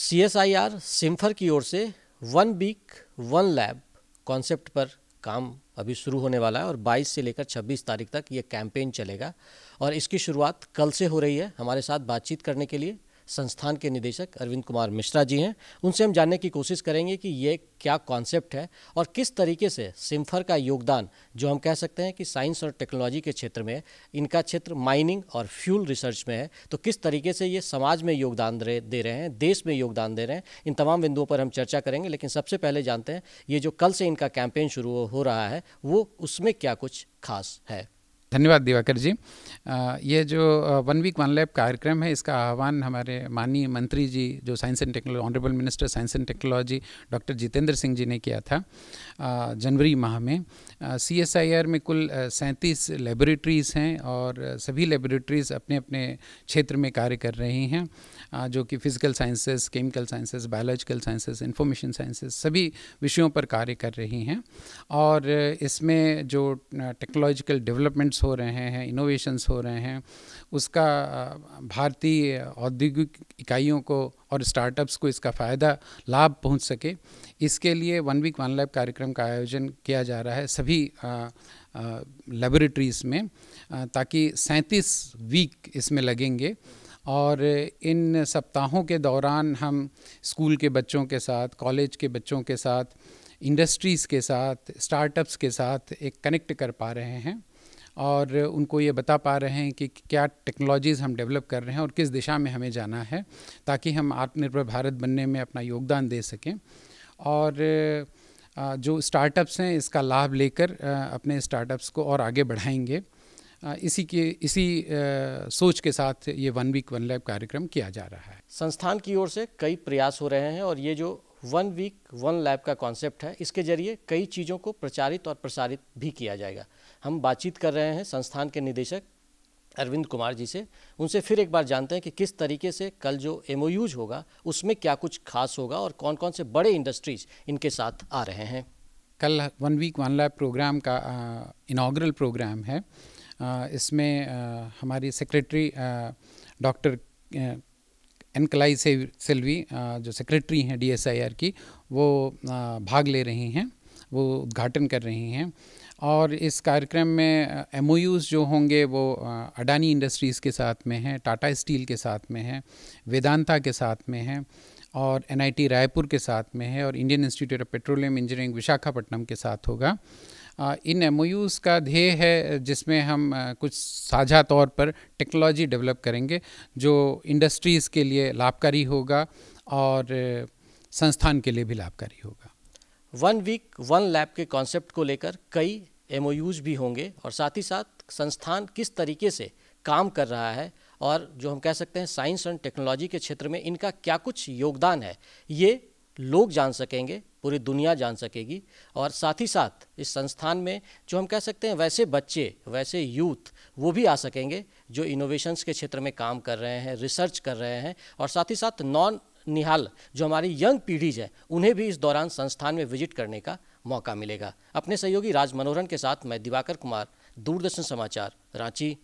C S I R CIMFR की ओर से one week one lab concept पर काम अभी शुरू होने वाला है और 22 से लेकर 26 तारीख तक ये कैंपेन चलेगा और इसकी शुरुआत कल से हो रही है हमारे साथ बातचीत करने के लिए संस्थान के निदेशक अरविंद कुमार मिश्रा जी हैं उनसे हम जानने की कोशिश करेंगे कि ये क्या कॉन्सेप्ट है और किस तरीके से सिम्फर का योगदान जो हम कह सकते हैं कि साइंस और टेक्नोलॉजी के क्षेत्र में इनका क्षेत्र माइनिंग और फ्यूल रिसर्च में है तो किस तरीके से ये समाज में योगदान दे रहे हैं देश में योगदान दे रहे हैं इन तमाम बिंदुओं पर हम चर्चा करेंगे लेकिन सबसे पहले जानते हैं ये जो कल से इनका कैंपेन शुरू हो रहा है वो उसमें क्या कुछ खास है धन्यवाद दिवाकर जी ये जो वन वीक वन लैब कार्यक्रम है इसका आह्वान हमारे माननीय मंत्री जी जो science and technology honourable minister science and technology doctor Jitendra Singh ji ने किया था जनवरी माह में सी एस आई आर में कुल सैंतीस लेबोरेटरीज़ हैं और सभी लेबोरेटरीज़ अपने अपने क्षेत्र में कार्य कर रही हैं जो कि physical sciences chemical sciences biological sciences information sciences सभी विषयों पर कार्य कर रही हैं और इसमें जो टेक्नोलॉजिकल डेवलपमेंट्स इन्वेस्टमेंट्स हो रहे हैं इनोवेशंस हो रहे हैं उसका भारतीय औद्योगिक इकाइयों को और स्टार्टअप्स को इसका फ़ायदा लाभ पहुंच सके इसके लिए वन वीक वन लैब कार्यक्रम का आयोजन किया जा रहा है सभी लेबोरेटरीज़ में ताकि सैंतीस वीक इसमें लगेंगे और इन सप्ताहों के दौरान हम स्कूल के बच्चों के साथ कॉलेज के बच्चों के साथ इंडस्ट्रीज़ के साथ स्टार्टअप्स के साथ एक कनेक्ट कर पा रहे हैं और उनको ये बता पा रहे हैं कि क्या टेक्नोलॉजीज़ हम डेवलप कर रहे हैं और किस दिशा में हमें जाना है ताकि हम आत्मनिर्भर भारत बनने में अपना योगदान दे सकें और जो स्टार्टअप्स हैं इसका लाभ लेकर अपने स्टार्टअप्स को और आगे बढ़ाएंगे इसी के इसी सोच के साथ ये वन वीक वन लैब कार्यक्रम किया जा रहा है संस्थान की ओर से कई प्रयास हो रहे हैं और ये जो वन वीक वन लैब का कॉन्सेप्ट है इसके जरिए कई चीज़ों को प्रचारित और प्रसारित भी किया जाएगा हम बातचीत कर रहे हैं संस्थान के निदेशक अरविंद कुमार जी से उनसे फिर एक बार जानते हैं कि किस तरीके से कल जो एम होगा उसमें क्या कुछ खास होगा और कौन कौन से बड़े इंडस्ट्रीज इनके साथ आ रहे हैं कल one week one lab programme का इनाग्रल प्रोग्राम है आ, इसमें आ, हमारी सेक्रेटरी डॉक्टर एन से सेल्वी जो सेक्रेटरी हैं डीएसआईआर की वो भाग ले रही हैं वो उद्घाटन कर रही हैं और इस कार्यक्रम में एम जो होंगे वो अडानी इंडस्ट्रीज़ के साथ में हैं टाटा स्टील के साथ में हैं वेदांता के साथ में हैं और एनआईटी रायपुर के साथ में है और Indian Institute of Petroleum Engineering Visakhapatnam के साथ होगा इन एम का ध्येय है जिसमें हम कुछ साझा तौर पर टेक्नोलॉजी डेवलप करेंगे जो इंडस्ट्रीज़ के लिए लाभकारी होगा और संस्थान के लिए भी लाभकारी होगा वन वीक वन लैब के कॉन्सेप्ट को लेकर कई एम भी होंगे और साथ ही साथ संस्थान किस तरीके से काम कर रहा है और जो हम कह सकते हैं साइंस एंड टेक्नोलॉजी के क्षेत्र में इनका क्या कुछ योगदान है ये लोग जान सकेंगे पूरी दुनिया जान सकेगी और साथ ही साथ इस संस्थान में जो हम कह सकते हैं वैसे बच्चे वैसे यूथ वो भी आ सकेंगे जो इनोवेशंस के क्षेत्र में काम कर रहे हैं रिसर्च कर रहे हैं और साथ ही साथ नॉन निहाल जो हमारी यंग पीढ़ीज है उन्हें भी इस दौरान संस्थान में विजिट करने का मौका मिलेगा अपने सहयोगी राज मनोहरन के साथ मैं दिवाकर कुमार दूरदर्शन समाचार रांची